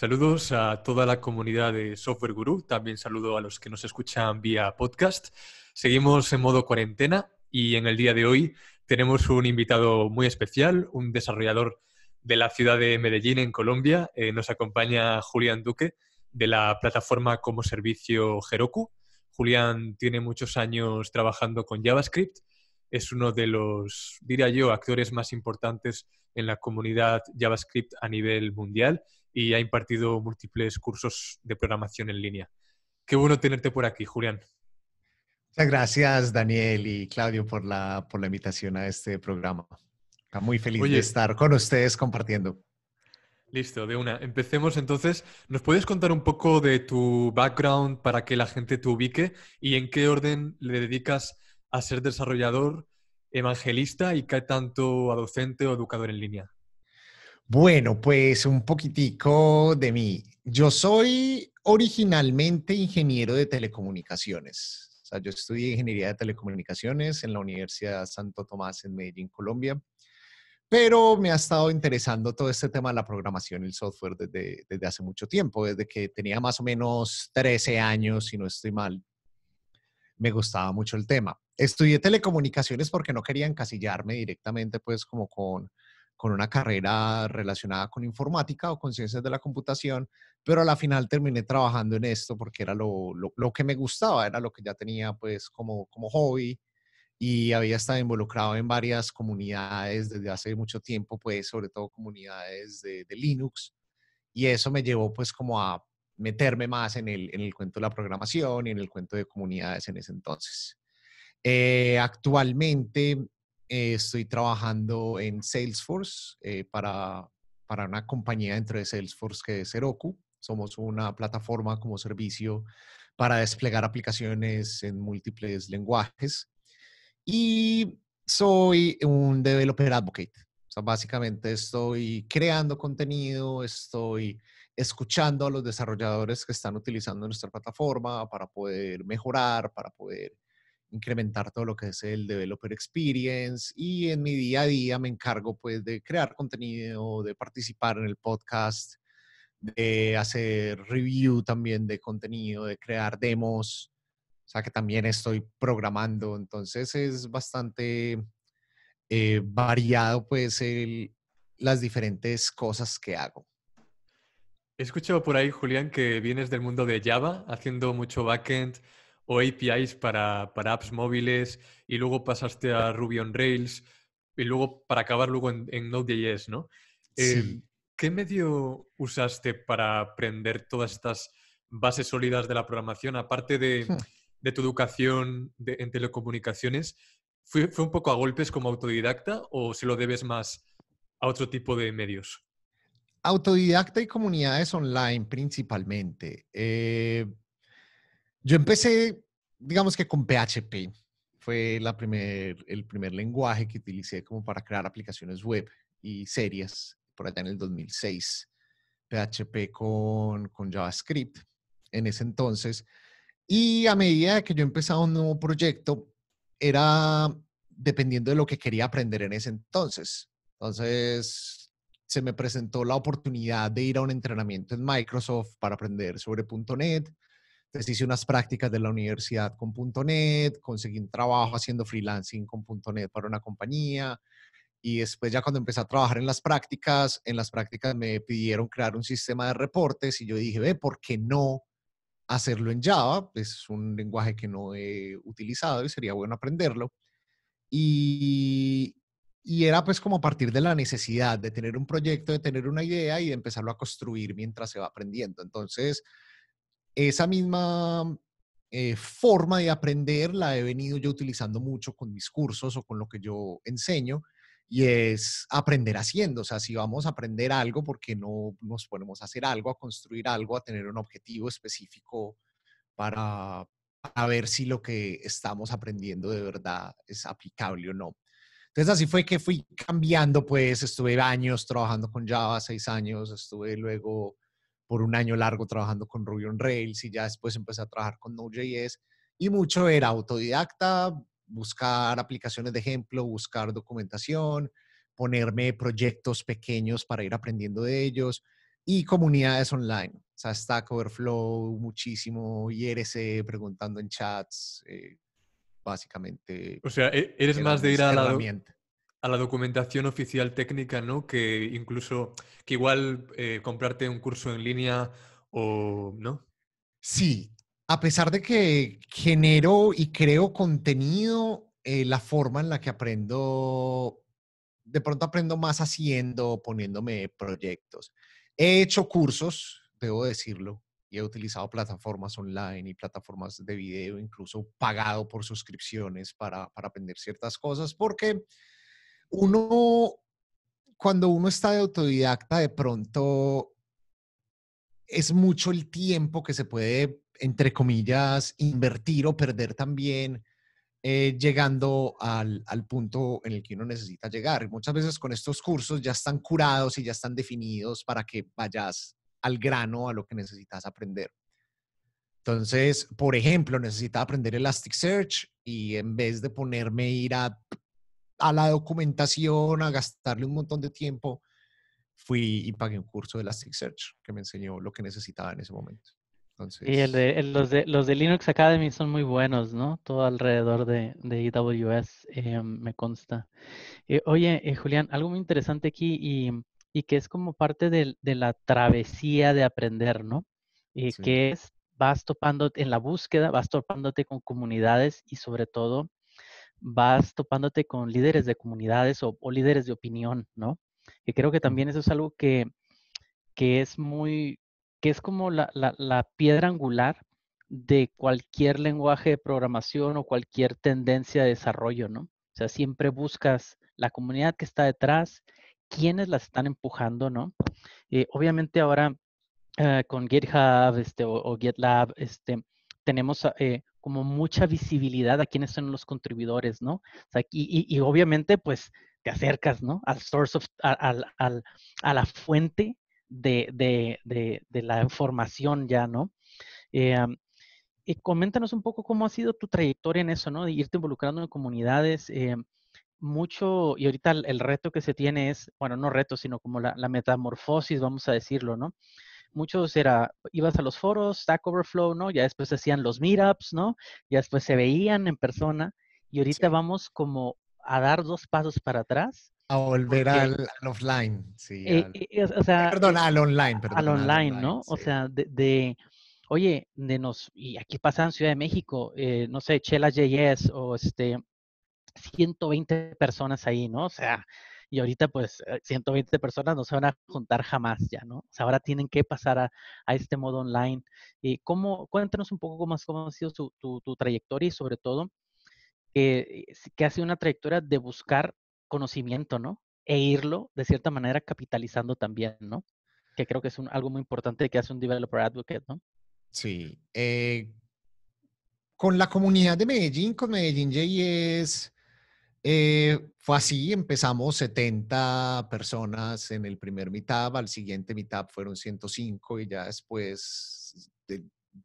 Saludos a toda la comunidad de Software Guru, también saludo a los que nos escuchan vía podcast. Seguimos en modo cuarentena y en el día de hoy tenemos un invitado muy especial, un desarrollador de la ciudad de Medellín, en Colombia. Eh, nos acompaña Julián Duque de la plataforma como servicio Heroku. Julián tiene muchos años trabajando con JavaScript. Es uno de los, diría yo, actores más importantes en la comunidad JavaScript a nivel mundial y ha impartido múltiples cursos de programación en línea. Qué bueno tenerte por aquí, Julián. Muchas gracias, Daniel y Claudio, por la, por la invitación a este programa. Está muy feliz de estar con ustedes compartiendo. Listo, de una. Empecemos entonces. ¿Nos puedes contar un poco de tu background para que la gente te ubique y en qué orden le dedicas a ser desarrollador, evangelista y qué tanto a docente o educador en línea? Bueno, pues un poquitico de mí. Yo soy originalmente ingeniero de telecomunicaciones. O sea, yo estudié ingeniería de telecomunicaciones en la Universidad Santo Tomás en Medellín, Colombia. Pero me ha estado interesando todo este tema de la programación y el software desde, desde hace mucho tiempo, desde que tenía más o menos 13 años, si no estoy mal. Me gustaba mucho el tema. Estudié telecomunicaciones porque no quería encasillarme directamente, pues, como con con una carrera relacionada con informática o con ciencias de la computación, pero a la final terminé trabajando en esto porque era lo, lo, que me gustaba, era lo que ya tenía pues como, como hobby y había estado involucrado en varias comunidades desde hace mucho tiempo, pues sobre todo comunidades de, Linux y eso me llevó pues como a meterme más en el, en el, cuento de la programación y en el cuento de comunidades en ese entonces. Eh, actualmente eh, estoy trabajando en Salesforce eh, para, para una compañía dentro de Salesforce que es Heroku. Somos una plataforma como servicio para desplegar aplicaciones en múltiples lenguajes. Y soy un developer advocate. O sea, básicamente estoy creando contenido, estoy escuchando a los desarrolladores que están utilizando nuestra plataforma para poder mejorar, para poder incrementar todo lo que es el developer experience y en mi día a día me encargo pues de crear contenido, de participar en el podcast, de hacer review también de contenido, de crear demos, o sea que también estoy programando, entonces es bastante eh, variado pues el, las diferentes cosas que hago. He escuchado por ahí, Julián, que vienes del mundo de Java, haciendo mucho backend, o APIs para, apps móviles y luego pasaste a Ruby on Rails y luego para acabar luego en, Node.js, ¿no? Em, ¿Qué medio usaste para aprender todas estas bases sólidas de la programación, aparte de, hmm. tu educación en telecomunicaciones? ¿fue, ¿Fue un poco a golpes como autodidacta o se lo debes más a otro tipo de medios? Autodidacta y comunidades online principalmente. Eh, yo empecé, digamos que con PHP. Fue la el primer lenguaje que utilicé como para crear aplicaciones web y series por allá en el 2006. PHP con, JavaScript en ese entonces. Y a medida que yo empezaba un nuevo proyecto, era dependiendo de lo que quería aprender en ese entonces. Entonces, se me presentó la oportunidad de ir a un entrenamiento en Microsoft para aprender sobre .NET entonces hice unas prácticas de la universidad con .NET, conseguí un trabajo haciendo freelancing con .NET para una compañía y después ya cuando empecé a trabajar en las prácticas, en las prácticas me pidieron crear un sistema de reportes y yo dije, ve, ¿por qué no hacerlo en Java? Pues es un lenguaje que no he utilizado y sería bueno aprenderlo. Y, y era pues como a partir de la necesidad de tener un proyecto, de tener una idea y de empezarlo a construir mientras se va aprendiendo. Entonces, esa misma eh, forma de aprender la he venido yo utilizando mucho con mis cursos o con lo que yo enseño y es aprender haciendo. O sea, si vamos a aprender algo, porque no nos ponemos a hacer algo, a construir algo, a tener un objetivo específico para, ver si lo que estamos aprendiendo de verdad es aplicable o no? Entonces así fue que fui cambiando, pues estuve años trabajando con Java, seis años, estuve luego por un año largo trabajando con Ruby on Rails y ya después empecé a trabajar con Node.js y mucho era autodidacta, buscar aplicaciones de ejemplo, buscar documentación, ponerme proyectos pequeños para ir aprendiendo de ellos y comunidades online. O sea, Stack Overflow, muchísimo, IRC, preguntando en chats, eh, básicamente. O sea, e-, eres más de ir a la la documentación oficial técnica, ¿no? Que incluso, que igual eh, comprarte un curso en línea o, ¿no? Sí, a pesar de que genero y creo contenido, eh, la forma en la que aprendo, de pronto aprendo más haciendo, poniéndome proyectos. He hecho cursos, debo decirlo, y he utilizado plataformas online y plataformas de video, incluso pagado por suscripciones para, para aprender ciertas cosas, porque uno, cuando uno está de autodidacta, de pronto es mucho el tiempo que se puede, entre comillas, invertir o perder también eh, llegando al, punto en el que uno necesita llegar. muchas veces con estos cursos ya están curados y ya están definidos para que vayas al grano a lo que necesitas aprender. Entonces, por ejemplo, necesitaba aprender Elasticsearch y en vez de ponerme a ir a a la documentación, a gastarle un montón de tiempo, fui y pagué un curso de Elasticsearch que me enseñó lo que necesitaba en ese momento. Y los, de, los Linux Academy son muy buenos, ¿no? Todo alrededor de, AWS eh, me consta. Eh, oye, eh, Julián, algo muy interesante aquí y, que es como parte de, la travesía de aprender, ¿no? Y Que es, vas topando en la búsqueda, vas topándote con comunidades y sobre todo vas topándote con líderes de comunidades o, líderes de opinión, ¿no? Y creo que también eso es algo que, que es muy, que es como la, la, piedra angular de cualquier lenguaje de programación o cualquier tendencia de desarrollo, ¿no? O sea, siempre buscas la comunidad que está detrás, quiénes las están empujando, ¿no? Eh, obviamente ahora eh, con GitHub este, o, o, GitLab, este, tenemos ah, eh, como mucha visibilidad a quiénes son los contribuidores, ¿no? y, obviamente, pues, te acercas, ¿no? Al source al, al, a la fuente de, de, de, la información ya, ¿no? Eh, coméntanos un poco cómo ha sido tu trayectoria en eso, ¿no? De irte involucrando en comunidades. Eh, mucho, y ahorita el, reto que se tiene es, bueno, no reto, sino como la metamorfosis, vamos a decirlo, ¿no? muchos era, ibas a los foros, Stack Overflow, ¿no? Ya después hacían los meetups, ¿no? Ya después se veían en persona y ahorita vamos como a dar dos pasos para atrás. A volver al, offline, sí. Eh, eh, o sea, eh, perdón, al online, perdón. Al online, ¿no? O sea, de, de oye, de nos, y aquí pasa en Ciudad de México, eh, no sé, Chela JS o este, 120 personas ahí, ¿no? O sea, y ahorita pues 120 eh, personas no se van a juntar jamás ya, ¿no? O sea, ahora tienen que pasar a, a este modo online. ¿Y eh, ¿cómo, cuéntanos un poco cómo, cómo ha sido tu, tu, trayectoria y sobre todo que eh, que ha sido una trayectoria de buscar conocimiento, ¿no? E irlo de cierta manera capitalizando también, ¿no? Que creo que es un, algo muy importante que hace un developer advocate, ¿no? Sí. con la comunidad de Medellín, con Medellín JS, eh, fue así, empezamos 70 personas en el primer meetup, al siguiente meetup fueron 105 y ya después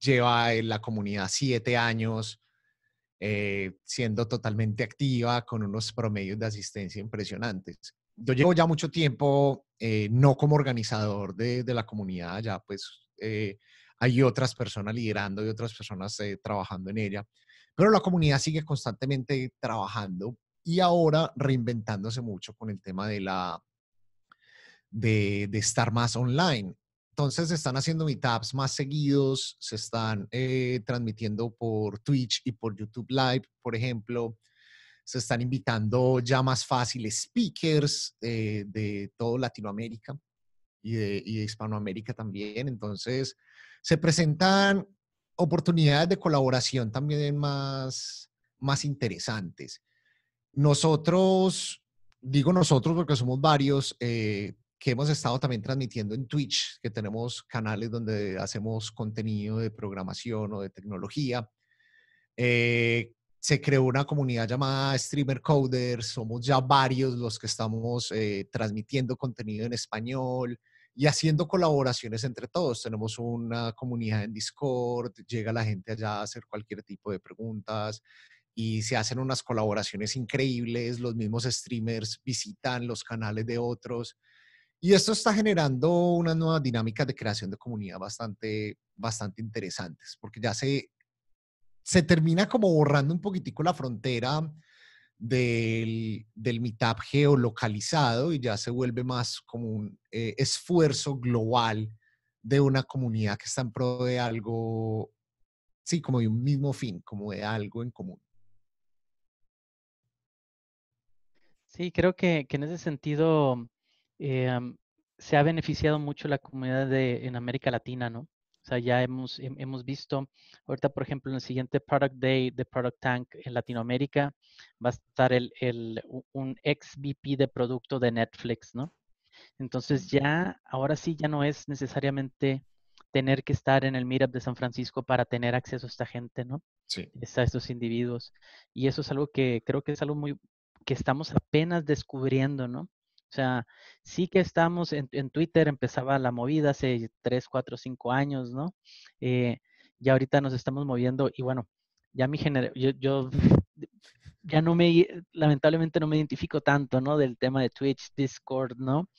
lleva la comunidad siete años eh, siendo totalmente activa con unos promedios de asistencia impresionantes. Yo llevo ya mucho tiempo eh, no como organizador de, de, la comunidad, ya pues hay otras personas liderando y otras personas trabajando en ella pero la comunidad sigue constantemente trabajando y ahora reinventándose mucho con el tema de la de, estar más online. Entonces se están haciendo meetups más seguidos, se están eh, transmitiendo por Twitch y por YouTube Live, por ejemplo. Se están invitando ya más fáciles speakers eh, de todo Latinoamérica y Hispanoamérica también. Entonces se presentan oportunidades de colaboración también más, más interesantes. Nosotros, digo nosotros porque somos varios, eh, que hemos estado también transmitiendo en Twitch, que tenemos canales donde hacemos contenido de programación o de tecnología. Eh, se creó una comunidad llamada Streamer Coder. somos ya varios los que estamos eh, transmitiendo contenido en español y haciendo colaboraciones entre todos. Tenemos una comunidad en Discord, llega la gente allá a hacer cualquier tipo de preguntas, y se hacen unas colaboraciones increíbles, los mismos streamers visitan los canales de otros y esto está generando una nueva dinámica de creación de comunidad bastante, bastante interesantes, porque ya se, se termina como borrando un poquitico la frontera del, del meetup geolocalizado y ya se vuelve más como un eh, esfuerzo global de una comunidad que está en pro de algo, sí, como de un mismo fin, como de algo en común. Sí, creo que, en ese sentido em, se ha beneficiado mucho la comunidad de, en América Latina, ¿no? O sea, ya hemos, hemos visto, ahorita por ejemplo en el siguiente Product Day de Product Tank en Latinoamérica va a estar el, un ex VP de producto de Netflix, ¿no? Entonces ya, ahora sí, ya no es necesariamente tener que estar en el Meetup de San Francisco para tener acceso a esta gente, ¿no? Sí. a estos individuos. Y eso es algo que creo que es algo muy, que estamos apenas descubriendo, ¿no? O sea, sí que estamos en, Twitter, empezaba la movida hace 3, 4, 5 años, ¿no? Eh, y ahorita nos estamos moviendo y bueno, ya mi generación, yo, ya no me, lamentablemente no me identifico tanto, ¿no? Del tema de Twitch, Discord, ¿no?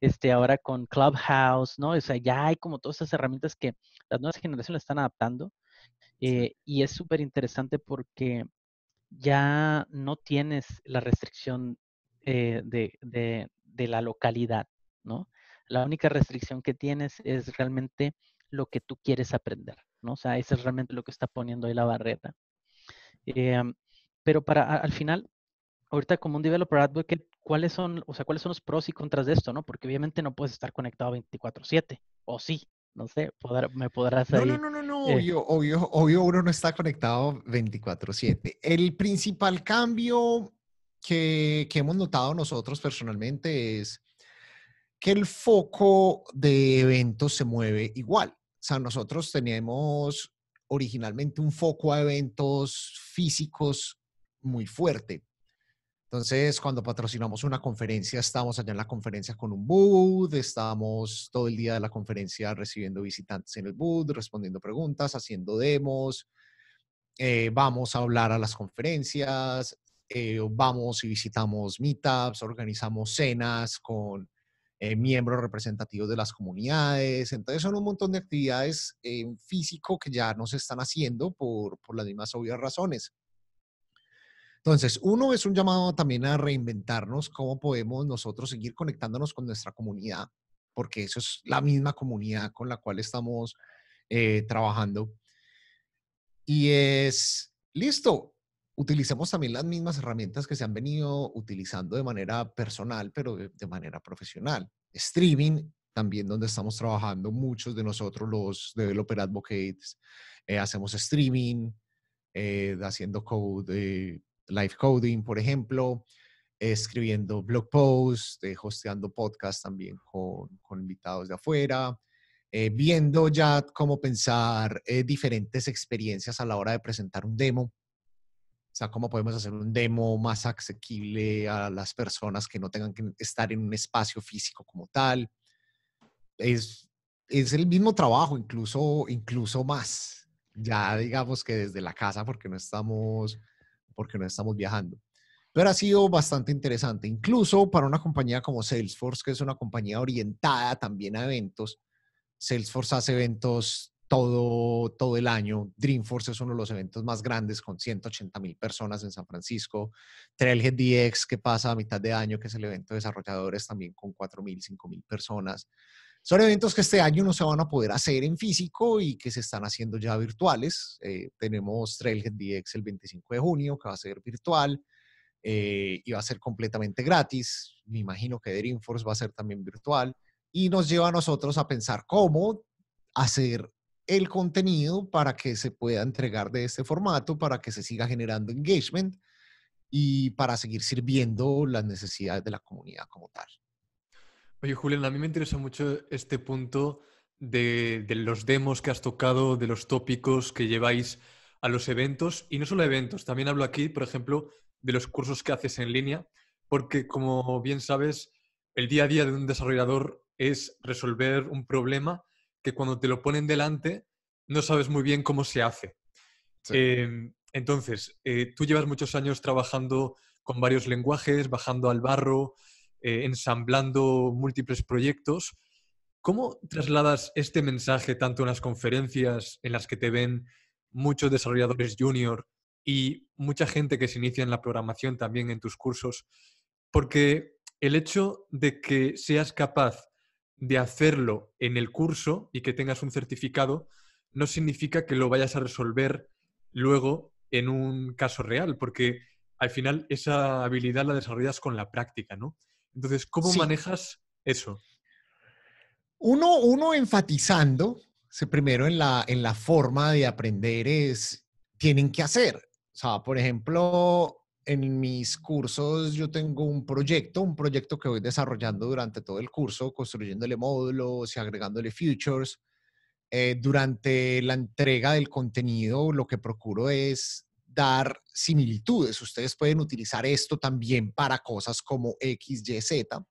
Este, ahora con Clubhouse, ¿no? O sea, ya hay como todas esas herramientas que las nuevas generaciones están adaptando eh, y es súper interesante porque ya no tienes la restricción eh, de, de, la localidad, ¿no? La única restricción que tienes es realmente lo que tú quieres aprender, ¿no? O sea, eso es realmente lo que está poniendo ahí la barreta. Em, pero para al final, ahorita como un developer advocate, ¿cuáles son, o sea, cuáles son los pros y contras de esto, ¿no? Porque obviamente no puedes estar conectado 24/7, o sí, no sé, me podrás ahí. No, no, no, no, eh. obvio, obvio, obvio, uno no está conectado 24/7. El principal cambio que, que hemos notado nosotros personalmente es que el foco de eventos se mueve igual. O sea, nosotros teníamos originalmente un foco a eventos físicos muy fuerte. Entonces, cuando patrocinamos una conferencia, estamos allá en la conferencia con un booth, estamos todo el día de la conferencia recibiendo visitantes en el booth, respondiendo preguntas, haciendo demos, eh, vamos a hablar a las conferencias, eh, vamos y visitamos meetups, organizamos cenas con eh, miembros representativos de las comunidades. Entonces son un montón de actividades en físico que ya no se están haciendo por, por las mismas obvias razones. Entonces, uno es un llamado también a reinventarnos, cómo podemos nosotros seguir conectándonos con nuestra comunidad, porque eso es la misma comunidad con la cual estamos eh, trabajando. Y es, listo, utilicemos también las mismas herramientas que se han venido utilizando de manera personal, pero de, manera profesional. Streaming, también donde estamos trabajando muchos de nosotros, los developer advocates, eh, hacemos streaming, eh, haciendo code eh, live coding, por ejemplo, escribiendo blog posts, eh, hosteando podcasts también con, con, invitados de afuera, eh, viendo ya cómo pensar eh, diferentes experiencias a la hora de presentar un demo. O sea, cómo podemos hacer un demo más asequible a las personas que no tengan que estar en un espacio físico como tal. Es, es el mismo trabajo, incluso, incluso más. Ya digamos que desde la casa, porque no estamos porque no estamos viajando. Pero ha sido bastante interesante, incluso para una compañía como Salesforce, que es una compañía orientada también a eventos. Salesforce hace eventos todo, todo el año. Dreamforce es uno de los eventos más grandes con 180 mil personas en San Francisco. Trailhead DX que pasa a mitad de año, que es el evento de desarrolladores también con 4 mil, 5 mil personas. Son eventos que este año no se van a poder hacer en físico y que se están haciendo ya virtuales. Eh, tenemos Trailhead DX el 25 de junio, que va a ser virtual eh, y va a ser completamente gratis. Me imagino que Dreamforce va a ser también virtual. Y nos lleva a nosotros a pensar cómo hacer el contenido para que se pueda entregar de este formato, para que se siga generando engagement y para seguir sirviendo las necesidades de la comunidad como tal. Oye, Julián, a mí me interesa mucho este punto de, los demos que has tocado, de los tópicos que lleváis a los eventos, y no solo eventos, también hablo aquí, por ejemplo, de los cursos que haces en línea, porque como bien sabes, el día a día de un desarrollador es resolver un problema que cuando te lo ponen delante no sabes muy bien cómo se hace. Em, entonces, eh, tú llevas muchos años trabajando con varios lenguajes, bajando al barro, eh, ensamblando múltiples proyectos. ¿Cómo trasladas este mensaje tanto en las conferencias en las que te ven muchos desarrolladores junior y mucha gente que se inicia en la programación también en tus cursos? Porque el hecho de que seas capaz de hacerlo en el curso y que tengas un certificado no significa que lo vayas a resolver luego en un caso real, porque al final esa habilidad la desarrollas con la práctica, ¿no? Entonces, ¿cómo manejas eso? Uno, uno enfatizando, primero en la, en la forma de aprender es, tienen que hacer. O sea, por ejemplo, en mis cursos yo tengo un proyecto, un proyecto que voy desarrollando durante todo el curso, construyéndole módulos y agregándole futures. Eh, durante la entrega del contenido, lo que procuro es similitudes. Ustedes pueden utilizar esto también para cosas como X, Y, Z,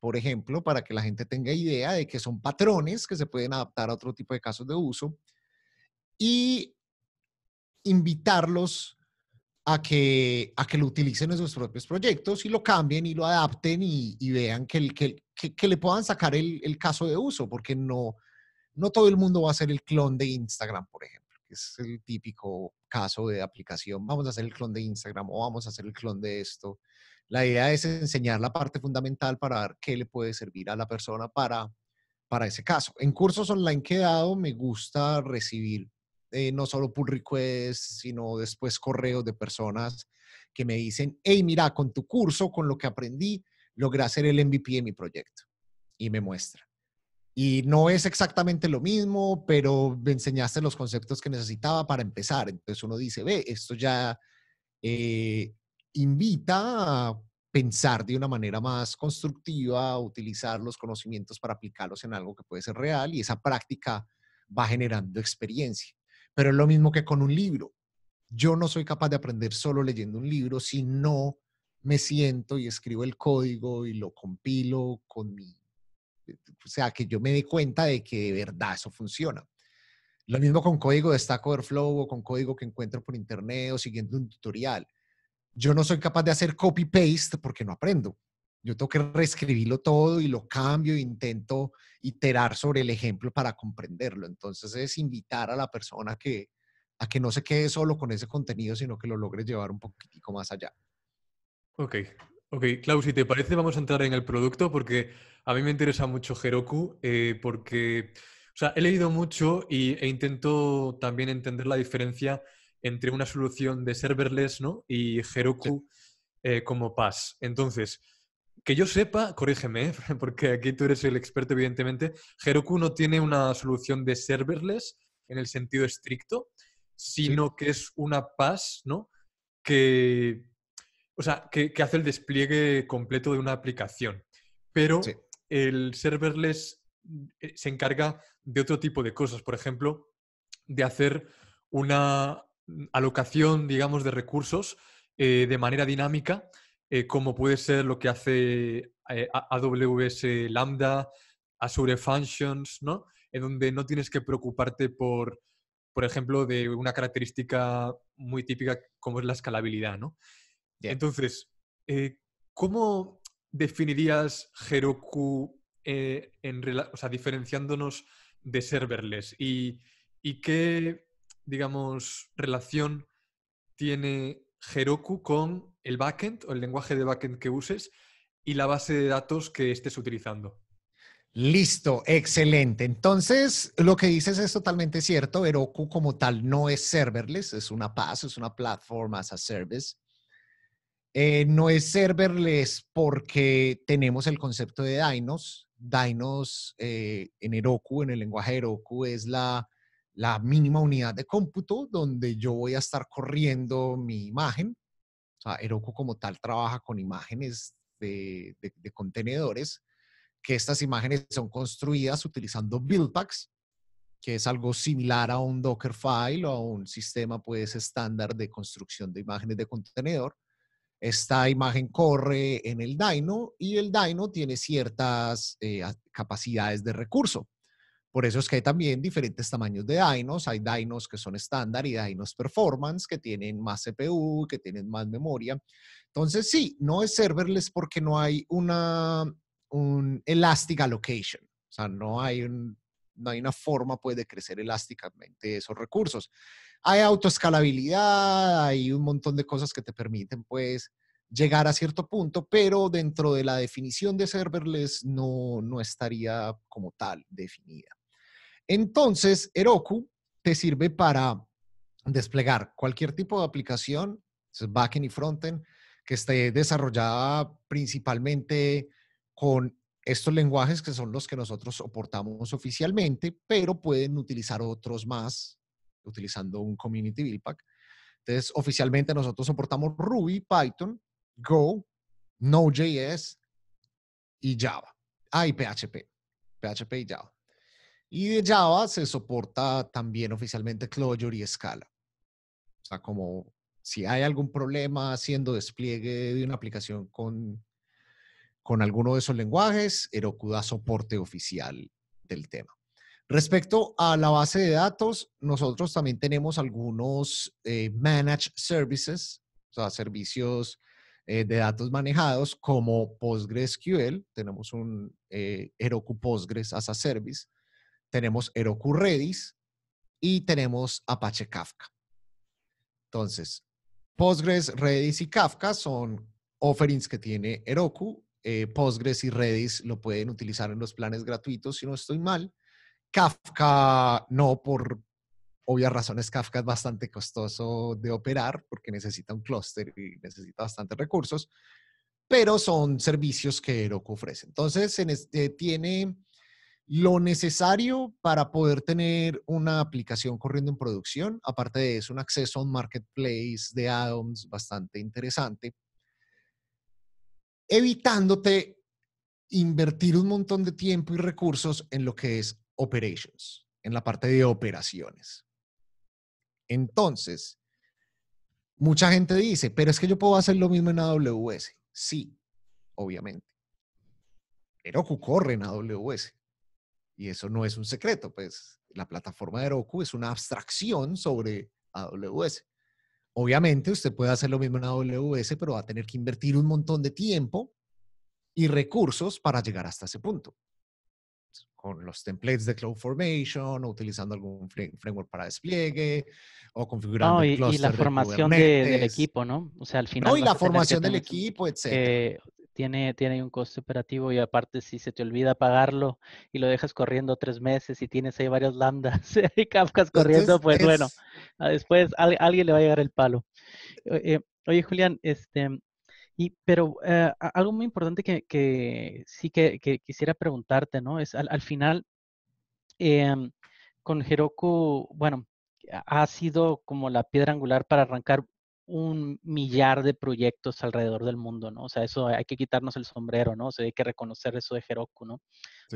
por ejemplo, para que la gente tenga idea de que son patrones que se pueden adaptar a otro tipo de casos de uso y invitarlos a que, a que lo utilicen en sus propios proyectos y lo cambien y lo adapten y, vean que, le puedan sacar el, caso de uso, porque no, no todo el mundo va a ser el clon de Instagram, por ejemplo, que es el típico caso de aplicación, vamos a hacer el clon de Instagram o vamos a hacer el clon de esto. La idea es enseñar la parte fundamental para ver qué le puede servir a la persona para, para ese caso. En cursos online que he dado, me gusta recibir eh, no solo pull requests, sino después correos de personas que me dicen, hey, mira, con tu curso, con lo que aprendí, logré hacer el MVP de mi proyecto. Y me muestra y no es exactamente lo mismo, pero me enseñaste los conceptos que necesitaba para empezar. Entonces uno dice, ve, esto ya eh, invita a pensar de una manera más constructiva, a utilizar los conocimientos para aplicarlos en algo que puede ser real y esa práctica va generando experiencia. Pero es lo mismo que con un libro. Yo no soy capaz de aprender solo leyendo un libro si no me siento y escribo el código y lo compilo con mi eh, o sea, que yo me dé cuenta de que de verdad eso funciona. Lo mismo con código de Stack Overflow o con código que encuentro por internet o siguiendo un tutorial. Yo no soy capaz de hacer copy-paste porque no aprendo. Yo tengo que reescribirlo todo y lo cambio, e intento iterar sobre el ejemplo para comprenderlo. Entonces es invitar a la persona que, a que no se quede solo con ese contenido, sino que lo logre llevar un poquitico más allá. Ok, Ok, Klaus, si te parece, vamos a entrar en el producto porque a mí me interesa mucho Heroku, eh, porque he leído mucho y, e intento también entender la diferencia entre una solución de serverless ¿no? y Heroku eh, como PaaS. Entonces, que yo sepa, corrígeme, ¿eh? porque aquí tú eres el experto, evidentemente, Heroku no tiene una solución de serverless en el sentido estricto, sino que es una PaaS, ¿no? Que o sea, que, hace el despliegue completo de una aplicación. Pero el serverless mm, eh, se encarga de otro tipo de cosas, por ejemplo, de hacer una mm, alocación, digamos, de recursos eh, de manera dinámica, eh, como puede ser lo que hace AWS Lambda, Azure Functions, ¿no? En donde no tienes que preocuparte por, por ejemplo, de una característica muy típica como es la escalabilidad, ¿no? Entonces, eh, ¿cómo definirías Heroku eh, en, sea, diferenciándonos de serverless? ¿Y, qué, digamos, relación tiene Heroku con el backend o el lenguaje de backend que uses y la base de datos que estés utilizando? Listo, excelente. Entonces, lo que dices es totalmente cierto. Heroku como tal no es serverless, es una PAS, es una plataforma as a service. Eh, no es serverless porque tenemos el concepto de Dynos. Dynos eh, en Heroku, en el lenguaje Heroku, es la, mínima unidad de cómputo donde yo voy a estar corriendo mi imagen. O sea, Heroku como tal trabaja con imágenes de, de contenedores, que estas imágenes son construidas utilizando buildpacks, que es algo similar a un Dockerfile o a un sistema pues estándar de construcción de imágenes de contenedor. Esta imagen corre en el Dino y el Dino tiene ciertas eh, capacidades de recurso. Por eso es que hay también diferentes tamaños de Dinos. Hay Dinos que son estándar y Dinos performance, que tienen más CPU, que tienen más memoria. Entonces, sí, no es serverless porque no hay una un elastic allocation. O sea, no hay, una forma pues, de crecer elásticamente esos recursos hay autoescalabilidad, hay un montón de cosas que te permiten pues llegar a cierto punto, pero dentro de la definición de serverless no, no estaría como tal definida. Entonces, Heroku te sirve para desplegar cualquier tipo de aplicación, backend y frontend, que esté desarrollada principalmente con estos lenguajes que son los que nosotros soportamos oficialmente, pero pueden utilizar otros más utilizando un Community Build Pack. Entonces, oficialmente nosotros soportamos Ruby, Python, Go, Node.js y Java. Ah, y PHP. PHP y Java. Y de Java se soporta también oficialmente Clojure y Scala. O sea, como si hay algún problema haciendo despliegue de una aplicación con, con alguno de esos lenguajes, Heroku da soporte oficial del tema. Respecto a la base de datos, nosotros también tenemos algunos eh, managed services, o sea, servicios eh, de datos manejados como PostgreSQL, tenemos un eh, Heroku Postgres as a Service, tenemos Heroku Redis y tenemos Apache Kafka. Entonces, Postgres, Redis y Kafka son offerings que tiene Heroku. Postgres y Redis lo pueden utilizar en los planes gratuitos, si no estoy mal. Kafka no, por obvias razones, Kafka es bastante costoso de operar porque necesita un clúster y necesita bastantes recursos, pero son servicios que Heroku ofrece. Entonces, eh, tiene lo necesario para poder tener una aplicación corriendo en producción. Aparte de eso, un acceso a un marketplace de add-ons bastante interesante, evitándote invertir un montón de tiempo y recursos en lo que es operations, en la parte de operaciones. Entonces, mucha gente dice, pero es que yo puedo hacer lo mismo en AWS. Sí, obviamente. Heroku corre en AWS. Y eso no es un secreto, pues la plataforma de Heroku es una abstracción sobre AWS. Obviamente usted puede hacer lo mismo en AWS, pero va a tener que invertir un montón de tiempo y recursos para llegar hasta ese punto con los templates de Cloud Formation o utilizando algún framework para despliegue o configurando no, y, y la formación del equipo, ¿no? O sea, al final. No, y la formación del equipo, etcétera. Eh, tiene, tiene un costo operativo y aparte si se te olvida pagarlo y lo dejas corriendo tres meses y tienes ahí varios lambdas y capcas corriendo, pues bueno, después alguien le va a llegar el palo. Eh, oye, Julián, este, y, pero eh, algo muy importante que, sí que, quisiera preguntarte, ¿no? Es al, final, em, con Heroku, bueno, ha sido como la piedra angular para arrancar un millar de proyectos alrededor del mundo, ¿no? O sea, eso hay que quitarnos el sombrero, ¿no? O sea, hay que reconocer eso de Heroku, ¿no? O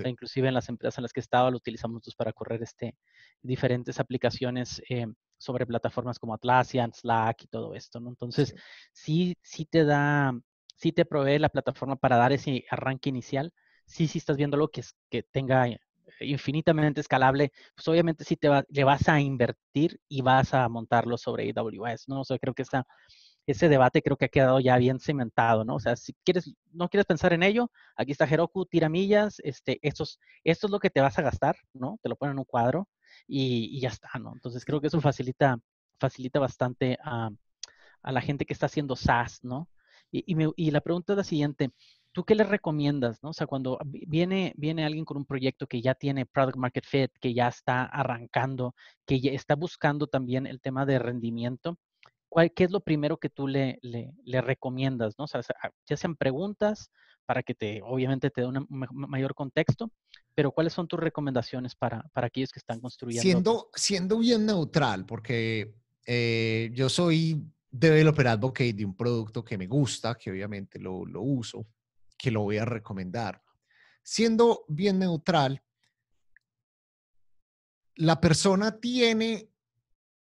sea, inclusive en las empresas en las que estaba lo utilizamos pues, para correr este, diferentes aplicaciones eh, sobre plataformas como Atlassian, Slack y todo esto, ¿no? Entonces, sí, sí te da, si te provee la plataforma para dar ese arranque inicial. Sí, sí estás viendo lo que, que tenga eh, infinitamente escalable, pues obviamente sí te le vas a invertir y vas a montarlo sobre AWS, ¿no? O sea, creo que está ese debate creo que ha quedado ya bien cimentado, ¿no? O sea, si quieres, no quieres pensar en ello, aquí está Heroku, tiramillas, este, estos, esto es lo que te vas a gastar, ¿no? Te lo ponen en un cuadro, y, ya está, ¿no? Entonces creo que eso facilita, facilita bastante a, la gente que está haciendo SaaS, ¿no? Y, la pregunta es la siguiente. ¿Tú qué le recomiendas? ¿no? O sea, cuando viene, viene alguien con un proyecto que ya tiene product market fit, que ya está arrancando, que ya está buscando también el tema de rendimiento, ¿qué es lo primero que tú le, le, recomiendas? ¿no? O sea, ya sean preguntas para que te, obviamente, te dé un mayor contexto, pero ¿cuáles son tus recomendaciones para, aquellos que están construyendo? Pues siendo, siendo bien neutral, porque eh, yo soy developer advocate de un producto que me gusta, que obviamente lo, lo uso, que lo voy a recomendar. Siendo bien neutral, la persona tiene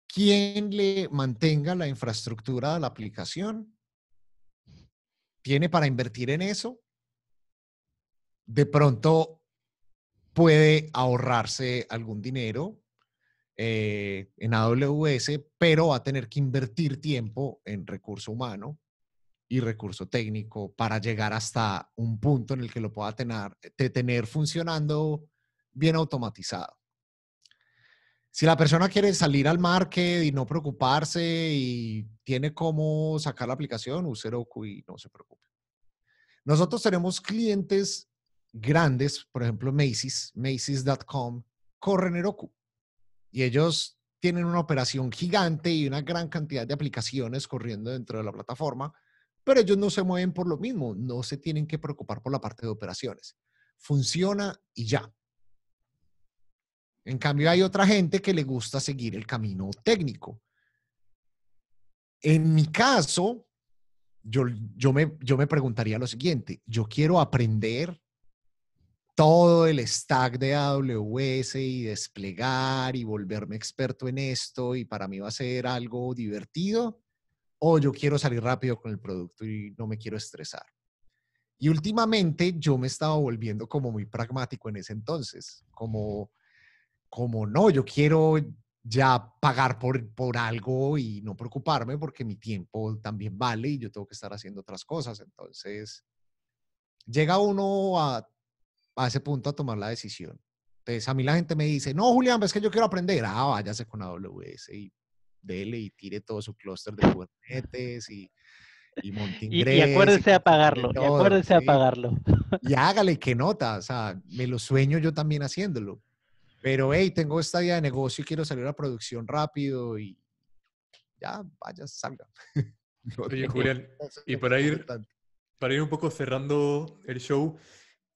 ¿Quién le mantenga la infraestructura de la aplicación. ¿Tiene para invertir en eso? De pronto puede ahorrarse algún dinero eh, en AWS, pero va a tener que invertir tiempo en recurso humano y recurso técnico para llegar hasta un punto en el que lo pueda eh, tener funcionando bien automatizado si la persona quiere salir al market y no preocuparse y tiene cómo sacar la aplicación, use y no se preocupe. Nosotros tenemos clientes grandes, por ejemplo Macy's, Macy's.com, corren Heroku. Y ellos tienen una operación gigante y una gran cantidad de aplicaciones corriendo dentro de la plataforma, pero ellos no se mueven por lo mismo, no se tienen que preocupar por la parte de operaciones. Funciona y ya. En cambio, hay otra gente que le gusta seguir el camino técnico. En mi caso, yo, yo, me, yo me preguntaría lo siguiente, yo quiero aprender todo el stack de AWS y desplegar y volverme experto en esto y para mí va a ser algo divertido o yo quiero salir rápido con el producto y no me quiero estresar. Y últimamente yo me estaba volviendo como muy pragmático en ese entonces, como como no, yo quiero ya pagar por, por algo y no preocuparme porque mi tiempo también vale y yo tengo que estar haciendo otras cosas. Entonces, llega uno a, ese punto a tomar la decisión. Entonces, a mí la gente me dice, no, Julián, ves que yo quiero aprender. Ah, váyase con AWS y dele y tire todo su clúster de Kubernetes y, y Y, acuérdese a pagarlo, a pagarlo. Y hágale, que nota, o sea, me lo sueño yo también haciéndolo pero, hey, tengo esta idea de negocio y quiero salir a producción rápido y ya, vaya, salga. Oye, y para ir, para ir un poco cerrando el show,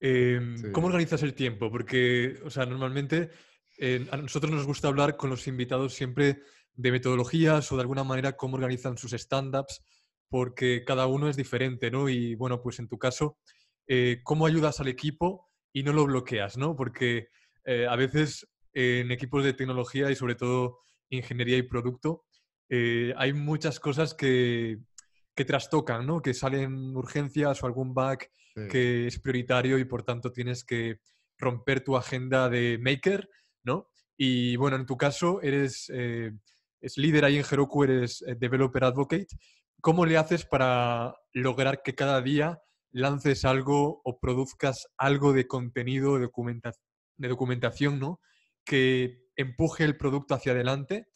em, ¿cómo organizas el tiempo? Porque, o sea, normalmente eh, a nosotros nos gusta hablar con los invitados siempre de metodologías o de alguna manera cómo organizan sus stand-ups, porque cada uno es diferente, ¿no? Y bueno, pues en tu caso, eh, ¿cómo ayudas al equipo y no lo bloqueas, ¿no? Porque eh, a veces en equipos de tecnología y sobre todo ingeniería y producto, eh, hay muchas cosas que, trastocan, ¿no? que salen urgencias o algún bug que es prioritario y por tanto tienes que romper tu agenda de maker. ¿no? Y bueno, en tu caso eres, eh, es líder ahí en Heroku, eres developer advocate. ¿Cómo le haces para lograr que cada día lances algo o produzcas algo de contenido, documentación? de documentación, ¿no? Que empuje el producto hacia adelante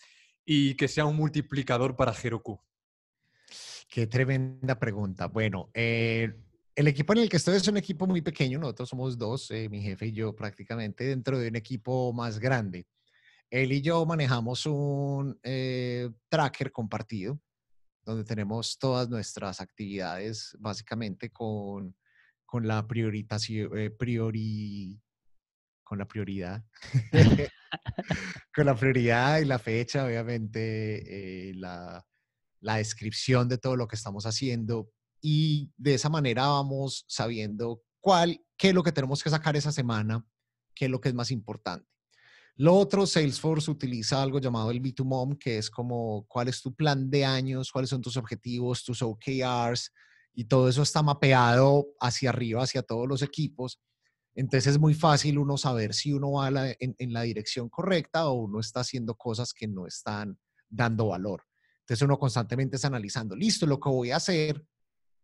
y que sea un multiplicador para Heroku. Qué tremenda pregunta. Bueno, eh, el equipo en el que estoy es un equipo muy pequeño, nosotros somos dos, eh, mi jefe y yo prácticamente, dentro de un equipo más grande. Él y yo manejamos un eh, tracker compartido, donde tenemos todas nuestras actividades básicamente con, con la priorización priori, con la prioridad. con la prioridad y la fecha, obviamente, eh, la, descripción de todo lo que estamos haciendo. Y de esa manera vamos sabiendo qué es lo que tenemos que sacar esa semana, qué es lo que es más importante. Lo otro, Salesforce utiliza algo llamado el B2MOM, que es como cuál es tu plan de años, cuáles son tus objetivos, tus OKRs, y todo eso está mapeado hacia arriba, hacia todos los equipos. Entonces es muy fácil uno saber si uno va en, la dirección correcta o uno está haciendo cosas que no están dando valor. Entonces uno constantemente está analizando, listo, lo que voy a hacer,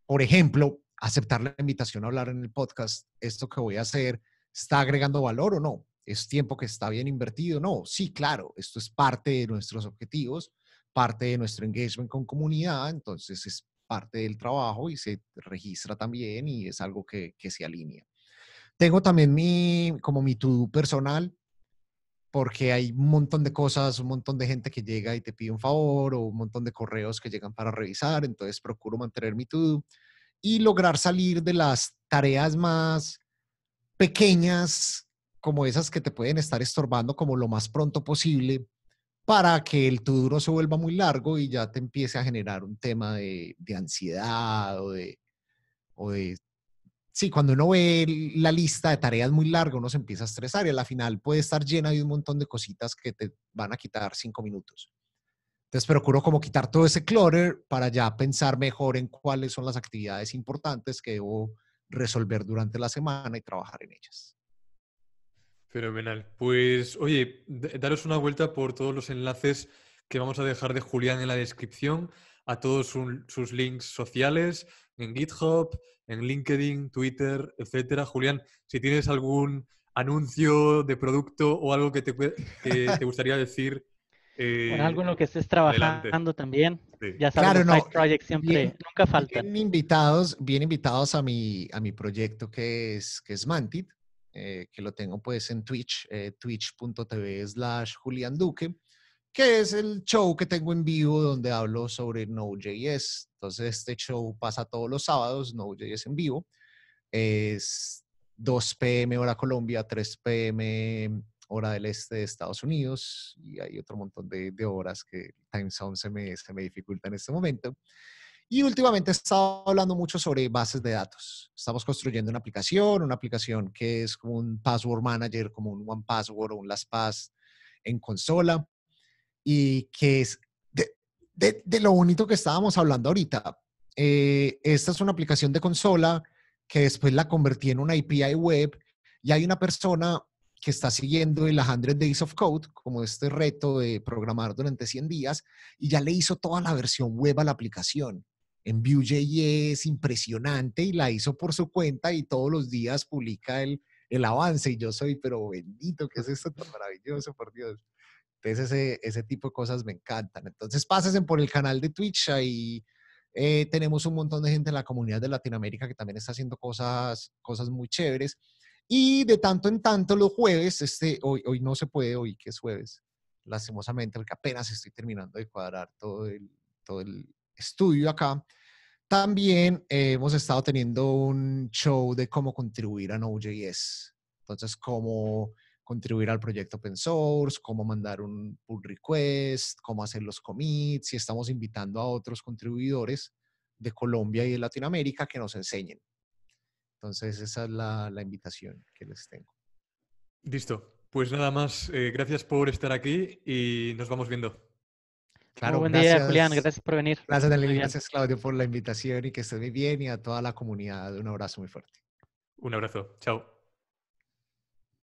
por ejemplo, aceptar la invitación a hablar en el podcast, esto que voy a hacer, ¿está agregando valor o no? ¿Es tiempo que está bien invertido? No, sí, claro, esto es parte de nuestros objetivos, parte de nuestro engagement con comunidad, entonces es parte del trabajo y se registra también y es algo que se alinea. Tengo también mi, como mi to personal, porque hay un montón de cosas, un montón de gente que llega y te pide un favor o un montón de correos que llegan para revisar, entonces procuro mantener mi to y lograr salir de las tareas más pequeñas, como esas que te pueden estar estorbando, como lo más pronto posible, para que el to no se vuelva muy largo y ya te empiece a generar un tema de, de ansiedad o de, o de sí, cuando uno ve la lista de tareas muy larga, uno se empieza a estresar y a la final puede estar llena de un montón de cositas que te van a quitar cinco minutos. Entonces procuro como quitar todo ese clutter para ya pensar mejor en cuáles son las actividades importantes que debo resolver durante la semana y trabajar en ellas. Fenomenal. Pues oye, daros una vuelta por todos los enlaces que vamos a dejar de Julián en la descripción, a todos sus links sociales en GitHub, en LinkedIn, Twitter, etcétera. Julián, si tienes algún anuncio de producto o algo que te, te gustaría decir. Eh, algo en lo que estés trabajando también. Ya sabes, claro, no. bien, nunca faltan. Bien invitados, bien invitados a mi, a mi proyecto que es, que es Mantid, eh, que lo tengo pues en Twitch, eh, twitch.tv slash Julián Duque que es el show que tengo en vivo donde hablo sobre Node.js. Entonces, este show pasa todos los sábados, Node.js en vivo. Es 2 p.m. hora Colombia, 3 p.m. hora del este de Estados Unidos y hay otro montón de, horas que el time zone se me, se me dificulta en este momento. Y últimamente he estado hablando mucho sobre bases de datos. Estamos construyendo una aplicación, una aplicación que es como un password manager, como un one password o un LastPass en consola y que es de, lo bonito que estábamos hablando ahorita. Eh, esta es una aplicación de consola que después la convertí en una API web y hay una persona que está siguiendo el 100 Days of Code, como este reto de programar durante 100 días, y ya le hizo toda la versión web a la aplicación. En Vue.js, impresionante, y la hizo por su cuenta y todos los días publica el, el avance. Y yo soy, pero bendito, que es esto tan maravilloso, por Dios? Entonces ese, ese tipo de cosas me encantan. Entonces pásense por el canal de Twitch, ahí eh, tenemos un montón de gente en la comunidad de Latinoamérica que también está haciendo cosas, cosas muy chéveres. Y de tanto en tanto los jueves, este, hoy, hoy no se puede, hoy que es jueves, lastimosamente, porque apenas estoy terminando de cuadrar todo el, todo el estudio acá. También eh, hemos estado teniendo un show de cómo contribuir a Node.js. Entonces, cómo contribuir al proyecto open source, cómo mandar un pull request, cómo hacer los commits, y estamos invitando a otros contribuidores de Colombia y de Latinoamérica que nos enseñen. Entonces, esa es la, invitación que les tengo. Listo. Pues nada más, eh, gracias por estar aquí y nos vamos viendo. Claro, buen día, Julián, gracias por venir. Gracias, Claudio, por la invitación y que esté muy bien y a toda la comunidad. Un abrazo muy fuerte. Un abrazo, chao.